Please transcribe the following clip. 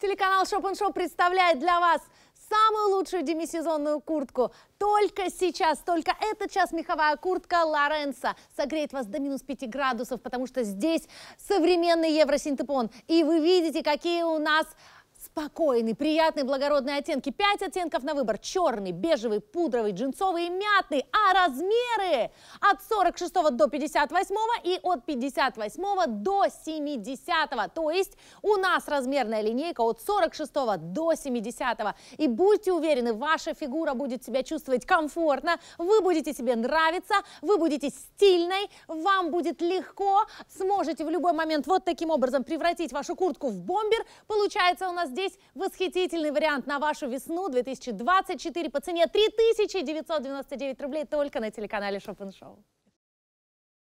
Телеканал Шоп Шоп представляет для вас самую лучшую демисезонную куртку. Только сейчас, только этот час меховая куртка Лоренса согреет вас до минус 5 градусов, потому что здесь современный евросинтепон. И вы видите, какие у нас спокойный, приятный, благородные оттенки. Пять оттенков на выбор. Черный, бежевый, пудровый, джинсовый и мятный. А размеры от 46 до 58 и от 58 до 70. То есть у нас размерная линейка от 46 до 70. И будьте уверены, ваша фигура будет себя чувствовать комфортно, вы будете себе нравиться, вы будете стильной, вам будет легко, сможете в любой момент вот таким образом превратить вашу куртку в бомбер. Получается у нас здесь восхитительный вариант на вашу весну 2024 по цене 3999 рублей только на телеканале Шопен Шоу.